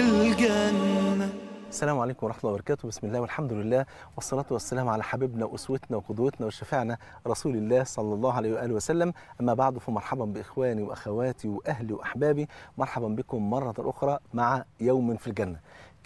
الجنة السلام عليكم ورحمة الله وبركاته بسم الله والحمد لله والصلاة والسلام على حبيبنا وأسوتنا وقدوتنا وشفعنا رسول الله صلى الله عليه وآله وسلم أما بعد فمرحبا بإخواني وأخواتي وأهلي وأحبابي مرحبا بكم مرة أخرى مع يوم في الجنة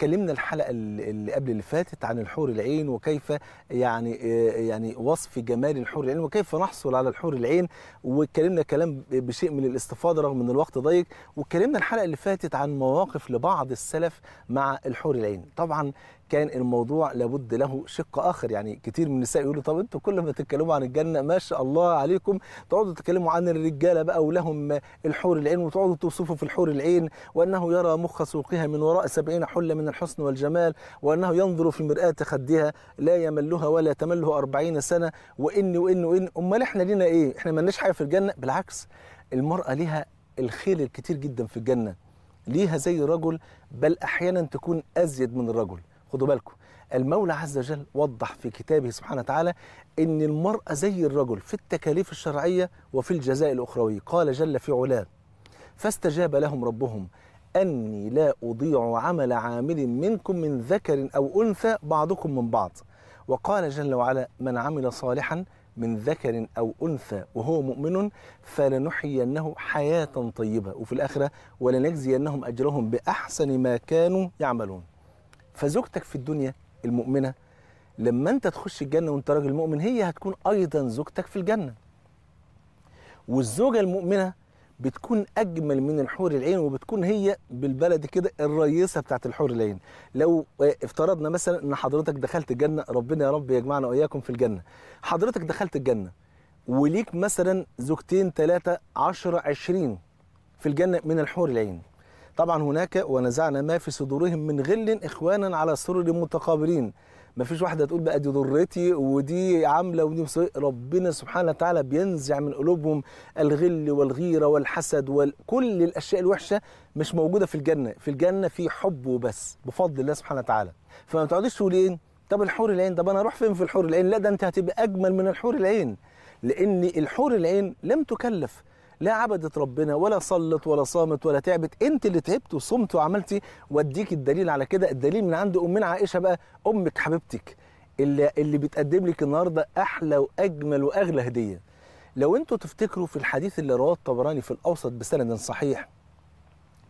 اتكلمنا الحلقه اللي قبل اللي فاتت عن الحور العين وكيف يعني آه، يعني وصف جمال الحور العين وكيف نحصل على الحور العين واتكلمنا كلام بشيء من الاستفاضه رغم ان الوقت ضيق واتكلمنا الحلقه اللي فاتت عن مواقف لبعض السلف مع الحور العين طبعا كان الموضوع لابد له شق اخر يعني كتير من النساء يقولوا طب انتوا كل ما تتكلموا عن الجنه ما شاء الله عليكم تقعدوا تتكلموا عن الرجاله بقى ولهم الحور العين وتقعدوا توصفوا في الحور العين وانه يرى مخ سوقها من وراء سبعين حله من الحسن والجمال وانه ينظر في مرآة خدها لا يملها ولا تمله أربعين سنه وان وان وان امال احنا لينا ايه احنا مالناش حاجه في الجنه بالعكس المراه ليها الخير الكتير جدا في الجنه ليها زي الرجل بل احيانا تكون ازيد من الرجل خدوا بالكم المولى عز وجل وضح في كتابه سبحانه وتعالى ان المراه زي الرجل في التكاليف الشرعيه وفي الجزاء الاخروي قال جل في علاه فاستجاب لهم ربهم اني لا اضيع عمل عامل منكم من ذكر او انثى بعضكم من بعض وقال جل وعلا من عمل صالحا من ذكر أو أنثى وهو مؤمن فلنحيينه حياة طيبة وفي الآخرة ولنجزينهم أجرهم بأحسن ما كانوا يعملون فزوجتك في الدنيا المؤمنه لما انت تخش الجنه وانت راجل مؤمن هي هتكون ايضا زوجتك في الجنه والزوجه المؤمنه بتكون اجمل من الحور العين وبتكون هي بالبلد كده الرئيسه بتاعت الحور العين لو افترضنا مثلا ان حضرتك دخلت الجنه ربنا يا رب يجمعنا واياكم في الجنه حضرتك دخلت الجنه وليك مثلا زوجتين ثلاثة عشرة عشرين في الجنة من الحور العين طبعا هناك ونزعنا ما في صدورهم من غل إخوانا على سرر متقابلين ما فيش واحده تقول بقى دي ضرتي ودي عامله ودي مصر. ربنا سبحانه وتعالى بينزع من قلوبهم الغل والغيره والحسد وكل الاشياء الوحشه مش موجوده في الجنه في الجنه في حب وبس بفضل الله سبحانه وتعالى فما تقعديش تقولي إيه؟ طب الحور العين طب انا اروح فين في الحور العين لا ده انت هتبقى اجمل من الحور العين لان الحور العين لم تكلف لا عبدت ربنا ولا صلت ولا صامت ولا تعبت انت اللي تعبت وصمت وعملتي واديك الدليل على كده الدليل من عند امنا عائشه بقى امك حبيبتك اللي اللي بتقدم لك النهارده احلى واجمل واغلى هديه لو انتوا تفتكروا في الحديث اللي رواه الطبراني في الاوسط بسند صحيح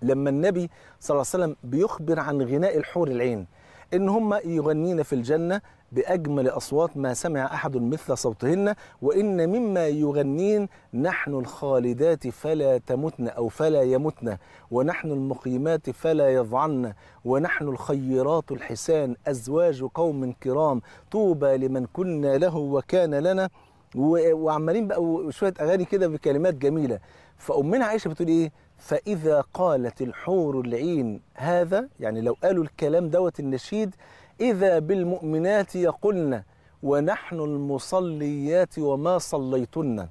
لما النبي صلى الله عليه وسلم بيخبر عن غناء الحور العين ان هم يغنين في الجنه باجمل اصوات ما سمع احد مثل صوتهن وان مما يغنين نحن الخالدات فلا تمتن او فلا يمتن ونحن المقيمات فلا يضعن ونحن الخيرات الحسان ازواج قوم كرام طوبى لمن كنا له وكان لنا وعمالين بقى شويه اغاني كده بكلمات جميله فامنا عائشه بتقول ايه فإذا قالت الحور العين هذا يعني لو قالوا الكلام دوت النشيد إذا بالمؤمنات يقولن ونحن المصليات وما صليتن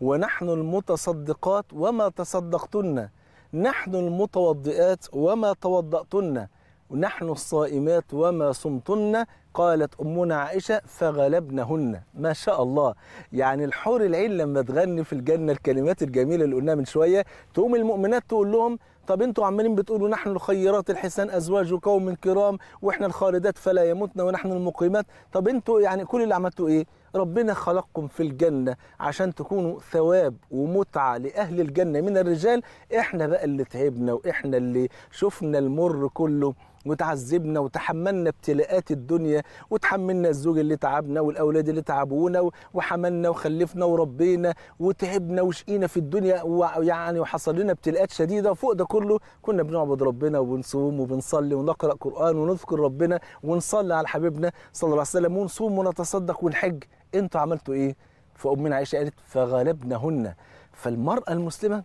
ونحن المتصدقات وما تصدقتن نحن المتوضئات وما توضأتن نحن الصائمات وما صمتن قالت أمنا عائشة فغلبنهن ما شاء الله يعني الحور العين لما تغني في الجنة الكلمات الجميلة اللي قلناها من شوية تقوم المؤمنات تقول لهم طب انتوا عمالين بتقولوا نحن الخيرات الحسان أزواج قوم كرام وإحنا الخالدات فلا يموتنا ونحن المقيمات طب انتوا يعني كل اللي عملتوا إيه ربنا خلقكم في الجنة عشان تكونوا ثواب ومتعة لأهل الجنة من الرجال إحنا بقى اللي تعبنا وإحنا اللي شفنا المر كله وتعذبنا وتحملنا ابتلاءات الدنيا وتحملنا الزوج اللي تعبنا والاولاد اللي تعبونا وحملنا وخلفنا وربينا وتعبنا وشقينا في الدنيا ويعني وحصل لنا ابتلاءات شديده وفوق ده كله كنا بنعبد ربنا وبنصوم وبنصلي ونقرا قران ونذكر ربنا ونصلي على حبيبنا صلى الله عليه وسلم ونصوم ونتصدق ونحج انتوا عملتوا ايه فامنا عائشه قالت فغلبنهن فالمراه المسلمه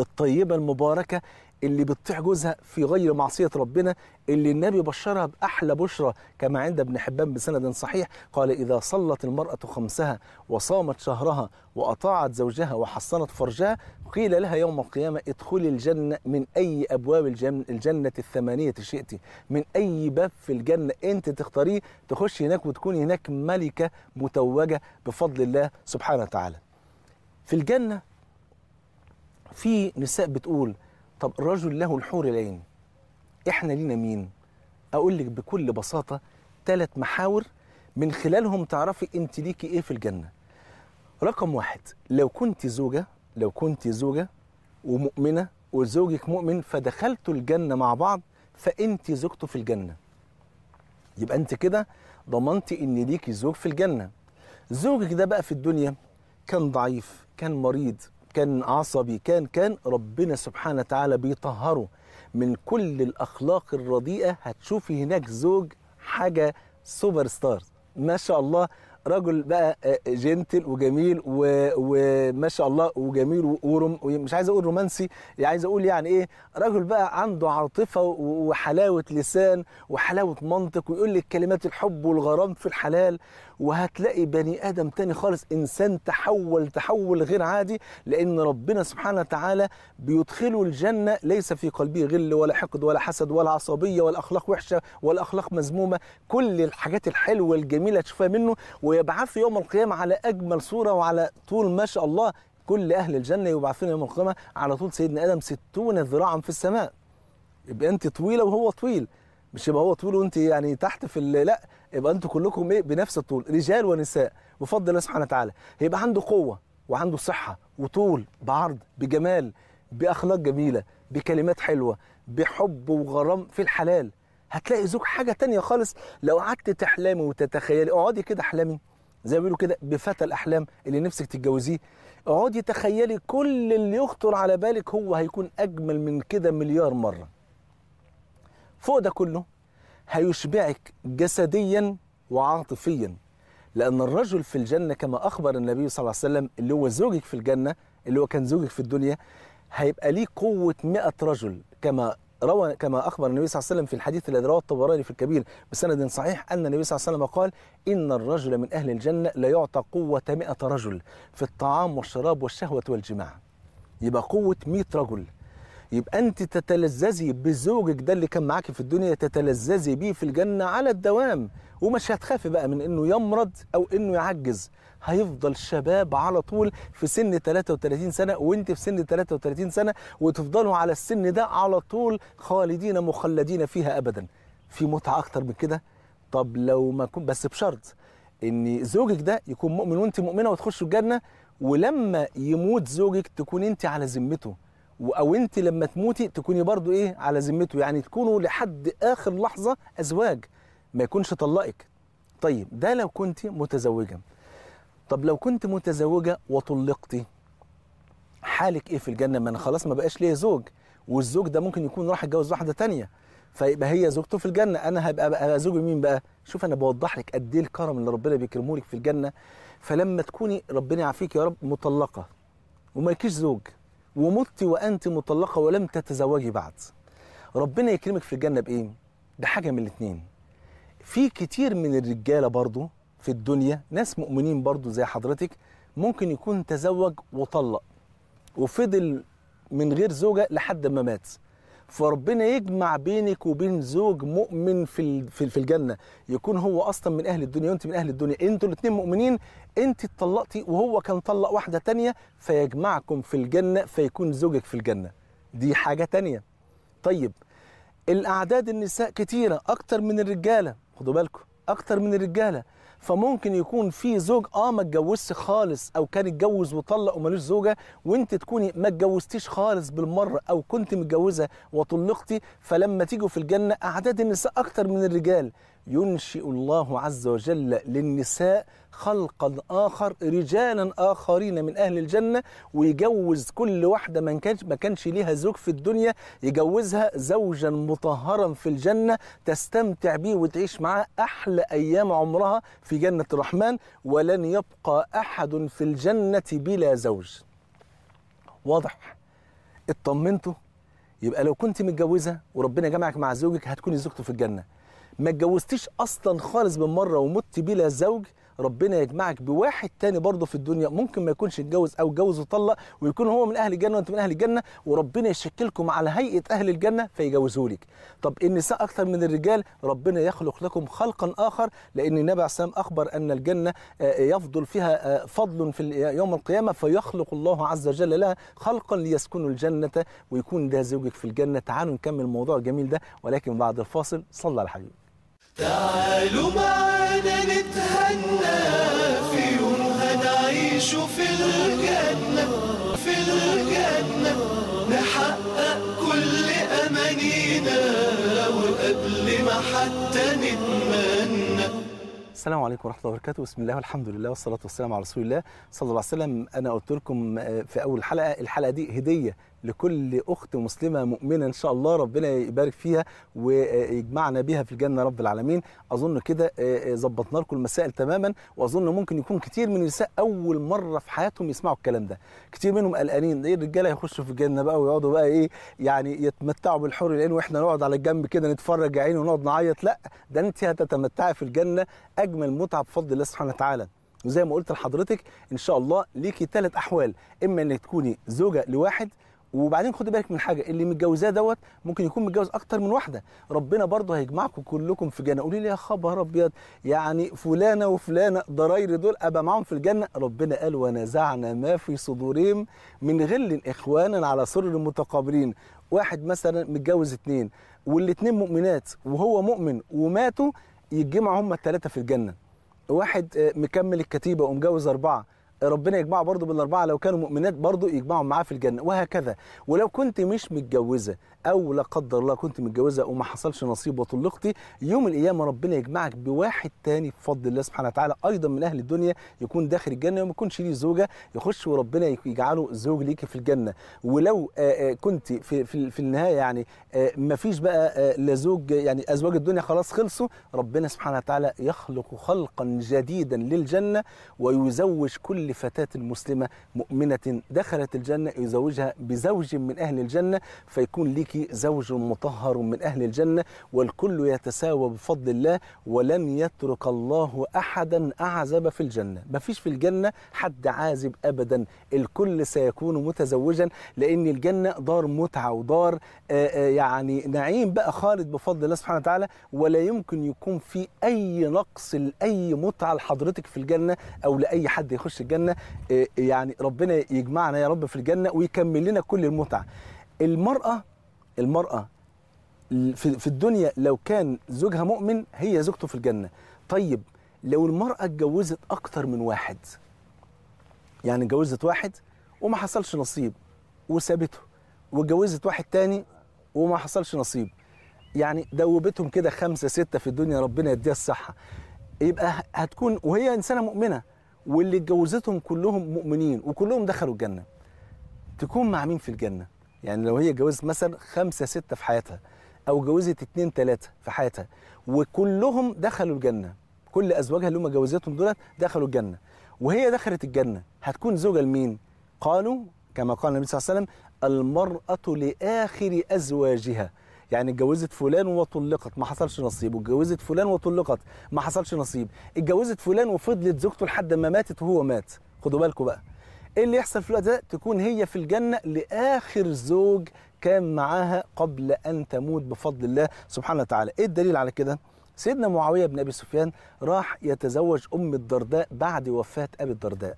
الطيبه المباركه اللي بتطيع جوزها في غير معصية ربنا اللي النبي بشرها بأحلى بشرى كما عند ابن حبان بسند صحيح قال إذا صلت المرأة خمسها وصامت شهرها وأطاعت زوجها وحصنت فرجها قيل لها يوم القيامة ادخلي الجنة من أي أبواب الجنة, الجنة الثمانية شئت من أي باب في الجنة أنت تختاريه تخشي هناك وتكوني هناك ملكة متوجة بفضل الله سبحانه وتعالى في الجنة في نساء بتقول طب رجل له الحور العين احنا لينا مين اقول لك بكل بساطه ثلاث محاور من خلالهم تعرفي انت ليكي ايه في الجنه رقم واحد لو كنت زوجه لو كنت زوجه ومؤمنه وزوجك مؤمن فدخلتوا الجنه مع بعض فانت زوجته في الجنه يبقى انت كده ضمنتي ان ليكي زوج في الجنه زوجك ده بقى في الدنيا كان ضعيف كان مريض كان عصبي كان كان ربنا سبحانه وتعالى بيطهره من كل الأخلاق الرديئة هتشوفي هناك زوج حاجة سوبر ستارز ما شاء الله راجل بقى آه، جنتل وجميل وما شاء الله وجميل ورم ومش عايز اقول رومانسي عايز اقول يعني ايه راجل بقى عنده عاطفه وحلاوه لسان وحلاوه منطق ويقول لك كلمات الحب والغرام في الحلال وهتلاقي بني ادم تاني خالص انسان تحول تحول غير عادي لان ربنا سبحانه وتعالى بيدخله الجنه ليس في قلبه غل ولا حقد ولا حسد ولا عصبيه ولا اخلاق وحشه ولا اخلاق مذمومه كل الحاجات الحلوه الجميله تشوفها منه وي ويبعث يوم القيامة على أجمل صورة وعلى طول ما شاء الله كل أهل الجنة يبعثون يوم القيامة على طول سيدنا آدم ستون ذراعا في السماء يبقى أنت طويلة وهو طويل مش يبقى هو طويل وأنت يعني تحت في لا يبقى أنتوا كلكم إيه بنفس الطول رجال ونساء بفضل الله سبحانه وتعالى هيبقى عنده قوة وعنده صحة وطول بعرض بجمال بأخلاق جميلة بكلمات حلوة بحب وغرام في الحلال هتلاقي ذوق حاجه تانية خالص لو قعدت تحلمي وتتخيلي اقعدي كده احلمي زي ما بيقولوا كده بفتى الاحلام اللي نفسك تتجوزيه اقعدي تخيلي كل اللي يخطر على بالك هو هيكون اجمل من كده مليار مره فوق ده كله هيشبعك جسديا وعاطفيا لأن الرجل في الجنة كما أخبر النبي صلى الله عليه وسلم اللي هو زوجك في الجنة اللي هو كان زوجك في الدنيا هيبقى ليه قوة 100 رجل كما روى كما أخبر النبي صلى الله عليه وسلم في الحديث الذي رواه الطبراني في الكبير بسند صحيح أن النبي صلى الله عليه وسلم قال إن الرجل من أهل الجنة لا يعطى قوة 100 رجل في الطعام والشراب والشهوة والجماع يبقى قوة 100 رجل يبقى أنت تتلذذي بزوجك ده اللي كان معاكي في الدنيا تتلذذي بيه في الجنة على الدوام ومش هتخافي بقى من إنه يمرض أو إنه يعجز هيفضل شباب على طول في سن 33 سنه وانت في سن 33 سنه وتفضلوا على السن ده على طول خالدين مخلدين فيها ابدا في متعه اكتر من كده طب لو ما كنت بس بشرط ان زوجك ده يكون مؤمن وانت مؤمنه وتخشوا الجنه ولما يموت زوجك تكون انت على ذمته او انت لما تموتي تكوني برضو ايه على ذمته يعني تكونوا لحد اخر لحظه ازواج ما يكونش طلقك طيب ده لو كنت متزوجه طب لو كنت متزوجة وطلقتي حالك ايه في الجنة ما انا خلاص ما بقاش ليا زوج والزوج ده ممكن يكون راح يتجوز واحدة تانية فيبقى هي زوجته في الجنة انا هبقى بقى زوج مين بقى شوف انا بوضح لك قد ايه الكرم اللي ربنا بيكرمه لك في الجنة فلما تكوني ربنا يعافيك يا رب مطلقة ومالكيش زوج ومت وانت مطلقة ولم تتزوجي بعد ربنا يكرمك في الجنة بايه؟ بحاجة من الاتنين في كتير من الرجالة برضه في الدنيا ناس مؤمنين برضو زي حضرتك ممكن يكون تزوج وطلق وفضل من غير زوجة لحد ما مات فربنا يجمع بينك وبين زوج مؤمن في في الجنه يكون هو اصلا من اهل الدنيا وانت من اهل الدنيا انتوا الاثنين مؤمنين انت اتطلقتي وهو كان طلق واحده تانية فيجمعكم في الجنه فيكون زوجك في الجنه دي حاجه تانية طيب الاعداد النساء كتيره اكتر من الرجاله خدوا بالكم اكتر من الرجاله فممكن يكون في زوج اه ما اتجوزش خالص او كان اتجوز وطلق ومالوش زوجه وانت تكوني ما اتجوزتيش خالص بالمره او كنت متجوزه وطلقتي فلما تيجوا في الجنه اعداد النساء اكتر من الرجال ينشئ الله عز وجل للنساء خلقا آخر رجالا آخرين من أهل الجنة ويجوز كل واحدة من كانش ما كانش ليها زوج في الدنيا يجوزها زوجا مطهرا في الجنة تستمتع به وتعيش معاه أحلى أيام عمرها في جنة الرحمن ولن يبقى أحد في الجنة بلا زوج واضح اطمنتوا؟ يبقى لو كنت متجوزة وربنا جمعك مع زوجك هتكوني زوجته في الجنة ما اتجوزتيش اصلا خالص من مره ومت بلا زوج ربنا يجمعك بواحد تاني برضه في الدنيا ممكن ما يكونش اتجوز او اتجوز وطلق ويكون هو من اهل الجنه وانت من اهل الجنه وربنا يشكلكم على هيئه اهل الجنه فيجوزوا لك طب النساء اكثر من الرجال ربنا يخلق لكم خلقا اخر لان النبي عليه السلام اخبر ان الجنه آه، آه، يفضل فيها آه، فضل في يوم القيامه فيخلق الله عز وجل لها خلقا ليسكنوا الجنه ويكون ده زوجك في الجنه تعالوا نكمل الموضوع الجميل ده ولكن بعد الفاصل صلى على الحبيب تعالوا معنا نتهنى في يوم هنعيش في الجنة في الجنة نحقق كل أمانينا وقبل ما حتى نتمنى السلام عليكم ورحمه الله وبركاته بسم الله والحمد لله والصلاه والسلام على رسول الله صلى الله عليه وسلم انا قلت لكم آه، في اول الحلقه الحلقه دي هديه لكل أخت مسلمة مؤمنة إن شاء الله ربنا يبارك فيها ويجمعنا بها في الجنة رب العالمين أظن كده آه، آه، ظبطنا لكم المسائل تماما وأظن ممكن يكون كتير من النساء أول مرة في حياتهم يسمعوا الكلام ده كتير منهم قلقانين إيه الرجالة هيخشوا في الجنة بقى ويقعدوا بقى إيه يعني يتمتعوا بالحور العين وإحنا نقعد على الجنب كده نتفرج عين ونقعد نعيط لا ده أنت هتتمتعي في الجنة أجمل متعة بفضل الله سبحانه وتعالى وزي ما قلت لحضرتك ان شاء الله ليكي ثلاث احوال اما انك تكوني زوجه لواحد وبعدين خد بالك من حاجه اللي متجوزاه دوت ممكن يكون متجوز اكتر من واحده ربنا برضه هيجمعكم كلكم في جنه قولي لي يا خبر ابيض يعني فلانه وفلانه ضراير دول ابقى معاهم في الجنه ربنا قال ونزعنا ما في صدورهم من غل اخوانا على سرر متقابلين واحد مثلا متجوز اتنين والاتنين مؤمنات وهو مؤمن وماتوا يتجمعوا هما التلاته في الجنه واحد آه، مكمل الكتيبه ومجوز اربعه ربنا يجمعه برضه بالاربعه لو كانوا مؤمنات برضه يجمعهم معاه في الجنه وهكذا ولو كنت مش متجوزه او لا قدر الله كنت متجوزه وما حصلش نصيب وطلقتي يوم القيامه ربنا يجمعك بواحد تاني بفضل الله سبحانه وتعالى ايضا من اهل الدنيا يكون داخل الجنه وما يكونش ليه زوجه يخش وربنا يجعله زوج ليكي في الجنه ولو كنت في في, في النهايه يعني ما فيش بقى لا زوج يعني ازواج الدنيا خلاص خلصوا ربنا سبحانه وتعالى يخلق خلقا جديدا للجنه ويزوج كل كل فتاة مسلمة مؤمنة دخلت الجنة يزوجها بزوج من أهل الجنة فيكون لك زوج مطهر من أهل الجنة والكل يتساوى بفضل الله ولن يترك الله أحدا أعزب في الجنة ما فيش في الجنة حد عازب أبدا الكل سيكون متزوجا لأن الجنة دار متعة ودار آه، آه، يعني نعيم بقى خالد بفضل الله سبحانه وتعالى ولا يمكن يكون في أي نقص لأي متعة لحضرتك في الجنة أو لأي حد يخش الجنة الجنه آه، يعني ربنا يجمعنا يا رب في الجنه ويكمل لنا كل المتعه المراه المراه في الدنيا لو كان زوجها مؤمن هي زوجته في الجنه طيب لو المراه اتجوزت اكتر من واحد يعني اتجوزت واحد وما حصلش نصيب وسابته واتجوزت واحد تاني وما حصلش نصيب يعني دوبتهم كده خمسة ستة في الدنيا ربنا يديها الصحة يبقى هتكون وهي إنسانة مؤمنة واللي اتجوزتهم كلهم مؤمنين وكلهم دخلوا الجنه تكون مع مين في الجنه يعني لو هي اتجوزت مثلا خمسه سته في حياتها او اتجوزت اتنين تلاتة في حياتها وكلهم دخلوا الجنه كل ازواجها اللي هم اتجوزتهم دولت دخلوا الجنه وهي دخلت الجنه هتكون زوجه لمين قالوا كما قال النبي صلى الله عليه وسلم المراه لاخر ازواجها يعني اتجوزت فلان وطلقت ما حصلش نصيب واتجوزت فلان وطلقت ما حصلش نصيب اتجوزت فلان وفضلت زوجته لحد ما ماتت وهو مات خدوا بالكم بقى ايه اللي يحصل في الوقت ده تكون هي في الجنه لاخر زوج كان معاها قبل ان تموت بفضل الله سبحانه وتعالى ايه الدليل على كده سيدنا معاويه بن ابي سفيان راح يتزوج ام الدرداء بعد وفاه ابي الدرداء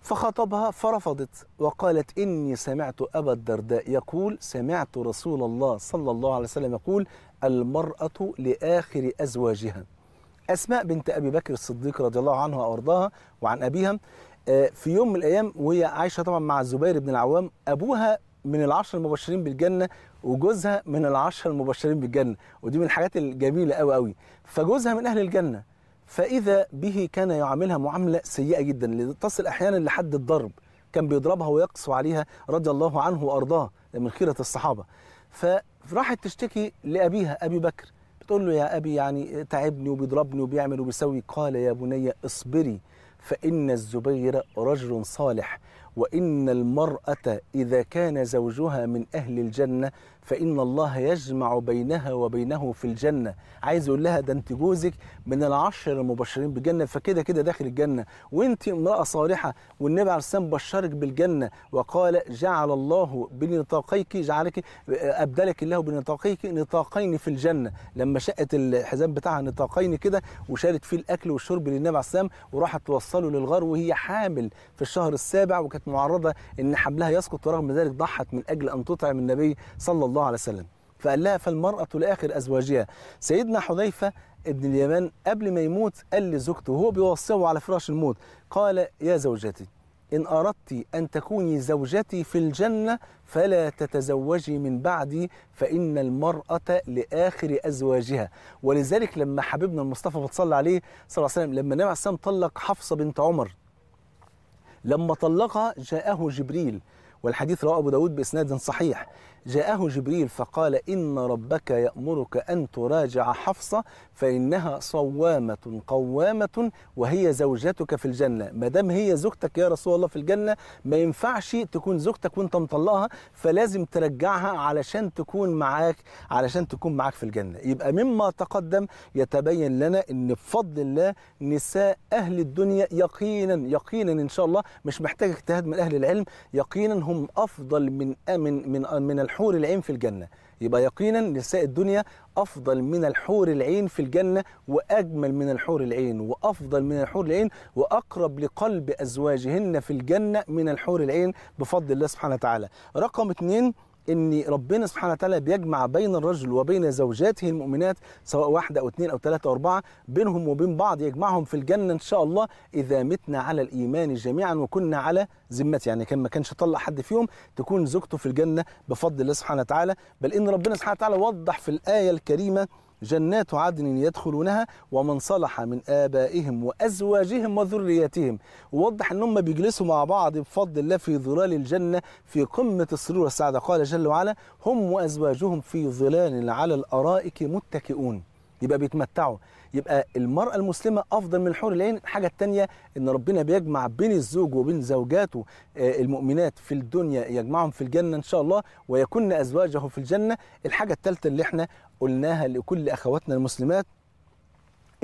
فخطبها فرفضت وقالت إني سمعت أبا الدرداء يقول سمعت رسول الله صلى الله عليه وسلم يقول المرأة لآخر أزواجها أسماء بنت أبي بكر الصديق رضي الله عنها وأرضاها وعن أبيها آه، في يوم من الأيام وهي عايشة طبعا مع الزبير بن العوام أبوها من العشر المبشرين بالجنة وجوزها من العشر المبشرين بالجنة ودي من الحاجات الجميلة قوي قوي فجوزها من أهل الجنة فاذا به كان يعاملها معامله سيئه جدا تصل احيانا لحد الضرب كان بيضربها ويقسو عليها رضي الله عنه وارضاه من خيره الصحابه فراحت تشتكي لابيها ابي بكر بتقول له يا ابي يعني تعبني وبيضربني وبيعمل وبيسوي قال يا بني اصبري فان الزبير رجل صالح وان المراه اذا كان زوجها من اهل الجنه فإن الله يجمع بينها وبينه في الجنة عايز يقول لها ده أنت جوزك من العشر المبشرين بالجنة فكده كده داخل الجنة وأنت امرأة صالحة والنبي عليه السلام بشرك بالجنة وقال جعل الله بنطاقيك جعلك أبدلك الله بنطاقيك نطاقين في الجنة لما شقت الحزام بتاعها نطاقين كده وشالت فيه الأكل والشرب للنبي عليه السلام وراحت توصله للغار وهي حامل في الشهر السابع وكانت معرضة إن حملها يسقط ورغم ذلك ضحت من أجل أن تطعم النبي صلى الله عليه وسلم فقال لها فالمرأة لآخر أزواجها سيدنا حذيفة ابن اليمان قبل ما يموت قال لزوجته وهو بيوصيه على فراش الموت قال يا زوجتي إن أردت أن تكوني زوجتي في الجنة فلا تتزوجي من بعدي فإن المرأة لآخر أزواجها ولذلك لما حبيبنا المصطفى بتصلى عليه صلى الله عليه وسلم لما النبي عليه السلام طلق حفصة بنت عمر لما طلقها جاءه جبريل والحديث رواه أبو داود بإسناد صحيح جاءه جبريل فقال إن ربك يأمرك أن تراجع حفصة فإنها صوامة قوامة وهي زوجتك في الجنة ما دام هي زوجتك يا رسول الله في الجنة ما ينفعش تكون زوجتك وانت مطلقها فلازم ترجعها علشان تكون معاك علشان تكون معاك في الجنة يبقى مما تقدم يتبين لنا أن بفضل الله نساء أهل الدنيا يقينا يقينا إن شاء الله مش محتاج اجتهاد من أهل العلم يقينا هم افضل من من من الحور العين في الجنه يبقى يقينا نساء الدنيا افضل من الحور العين في الجنه واجمل من الحور العين وافضل من الحور العين واقرب لقلب ازواجهن في الجنه من الحور العين بفضل الله سبحانه وتعالى رقم اثنين ان ربنا سبحانه وتعالى بيجمع بين الرجل وبين زوجاته المؤمنات سواء واحده او اثنين او ثلاثه او اربعه بينهم وبين بعض يجمعهم في الجنه ان شاء الله اذا متنا على الايمان جميعا وكنا على ذمته يعني كان ما كانش طلع حد فيهم تكون زوجته في الجنه بفضل الله سبحانه وتعالى بل ان ربنا سبحانه وتعالى وضح في الايه الكريمه جنات عدن يدخلونها ومن صلح من آبائهم وأزواجهم وذرياتهم ووضح أنهم بيجلسوا مع بعض بفضل الله في ظلال الجنة في قمة السرور والسعادة قال جل وعلا هم وأزواجهم في ظلال على الأرائك متكئون يبقى بيتمتعوا يبقى المرأة المسلمة أفضل من الحور العين الحاجة التانية إن ربنا بيجمع بين الزوج وبين زوجاته آه، المؤمنات في الدنيا يجمعهم في الجنة إن شاء الله ويكن أزواجه في الجنة الحاجة التالتة اللي إحنا قلناها لكل اخواتنا المسلمات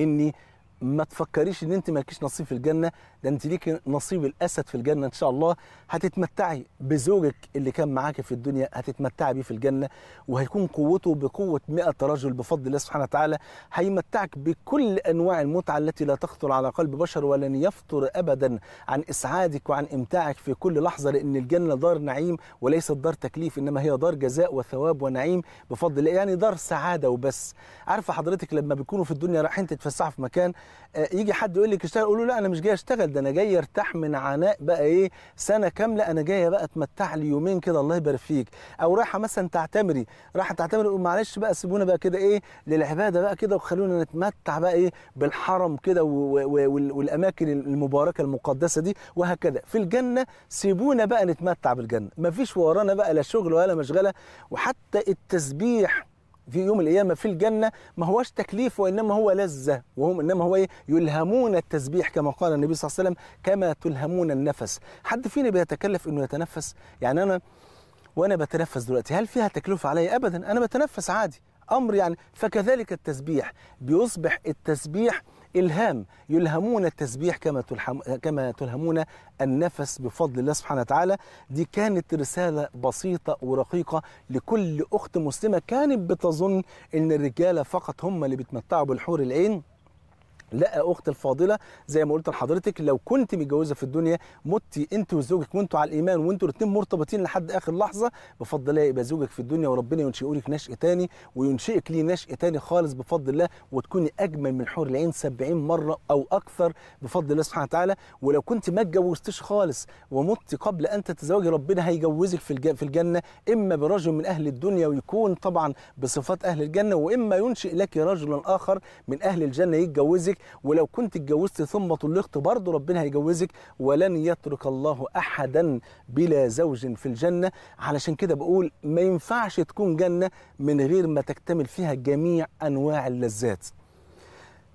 اني ما تفكريش ان انت مالكيش نصيب في الجنه ده انت ليكي نصيب الاسد في الجنه ان شاء الله هتتمتعي بزوجك اللي كان معاكي في الدنيا هتتمتعي بيه في الجنه وهيكون قوته بقوه 100 رجل بفضل الله سبحانه وتعالى هيمتعك بكل انواع المتعه التي لا تخطر على قلب بشر ولن يفطر ابدا عن اسعادك وعن امتاعك في كل لحظه لان الجنه دار نعيم وليست دار تكليف انما هي دار جزاء وثواب ونعيم بفضل الله يعني دار سعاده وبس عارفه حضرتك لما بيكونوا في الدنيا رايحين تتفسحوا في مكان آه، يجي حد يقول لك اشتغل قول له لا انا مش جاي اشتغل ده انا جاي ارتاح من عناء بقى ايه سنه كامله انا جايه بقى اتمتع لي يومين كده الله يبارك فيك او رايحه مثلا تعتمري رايحه تعتمري معلش بقى سيبونا بقى كده ايه للعباده بقى كده وخلونا نتمتع بقى ايه بالحرم كده والاماكن المباركه المقدسه دي وهكذا في الجنه سيبونا بقى نتمتع بالجنه مفيش ورانا بقى لا شغل ولا مشغله وحتى التسبيح في يوم القيامة في الجنة ما هوش تكليف وإنما هو لذة وهم إنما هو إيه يلهمون التسبيح كما قال النبي صلى الله عليه وسلم كما تلهمون النفس حد فينا بيتكلف إنه يتنفس يعني أنا وأنا بتنفس دلوقتي هل فيها تكلفة علي أبدا أنا بتنفس عادي أمر يعني فكذلك التسبيح بيصبح التسبيح إلهام يلهمون التسبيح كما تلحم كما تلهمون النفس بفضل الله سبحانه وتعالى دي كانت رسالة بسيطة ورقيقة لكل أخت مسلمة كانت بتظن إن الرجالة فقط هم اللي بيتمتعوا بالحور العين لا اختي الفاضله زي ما قلت لحضرتك لو كنت متجوزه في الدنيا متي انت وزوجك وانتوا على الايمان وانتوا الاثنين مرتبطين لحد اخر لحظه بفضل الله يبقى زوجك في الدنيا وربنا ينشئ لك نشء تاني وينشئك ليه نشء تاني خالص بفضل الله وتكوني اجمل من حور العين 70 مره او اكثر بفضل الله سبحانه وتعالى ولو كنت ما اتجوزتيش خالص ومت قبل ان تتزوجي ربنا هيجوزك في في الجنه اما برجل من اهل الدنيا ويكون طبعا بصفات اهل الجنه واما ينشئ لك رجلا اخر من اهل الجنه يتجوزك ذلك ولو كنت اتجوزت ثم طلقت برضه ربنا هيجوزك ولن يترك الله احدا بلا زوج في الجنه علشان كده بقول ما ينفعش تكون جنه من غير ما تكتمل فيها جميع انواع اللذات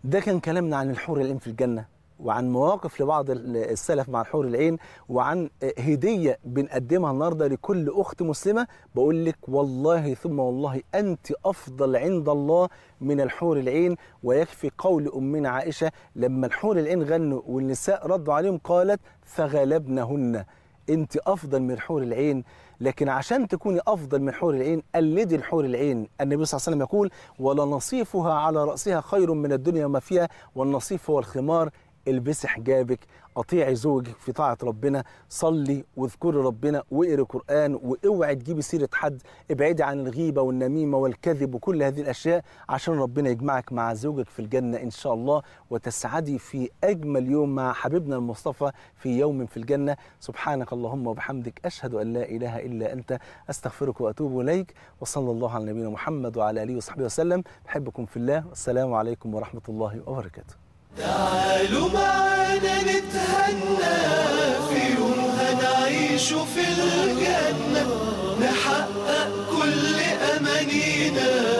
ده كان كلامنا عن الحور العين في الجنه وعن مواقف لبعض السلف مع حور العين وعن هديه بنقدمها النهارده لكل اخت مسلمه بقول لك والله ثم والله انت افضل عند الله من الحور العين ويكفي قول امنا عائشه لما الحور العين غنوا والنساء ردوا عليهم قالت فغلبنهن انت افضل من حور العين لكن عشان تكوني افضل من حور العين قلدي الحور العين النبي صلى الله عليه وسلم يقول ولا نصيفها على راسها خير من الدنيا وما فيها والنصيف هو الخمار البسي حجابك اطيعي زوجك في طاعه ربنا صلي واذكري ربنا واقري قران واوعي تجيبي سيره حد ابعدي عن الغيبه والنميمه والكذب وكل هذه الاشياء عشان ربنا يجمعك مع زوجك في الجنه ان شاء الله وتسعدي في اجمل يوم مع حبيبنا المصطفى في يوم في الجنه سبحانك اللهم وبحمدك اشهد ان لا اله الا انت استغفرك واتوب اليك وصلى الله على نبينا محمد وعلى اله وصحبه وسلم بحبكم في الله والسلام عليكم ورحمه الله وبركاته تعالوا معنا نتهنى في يوم هنعيش في الجنة نحقق كل أمانينا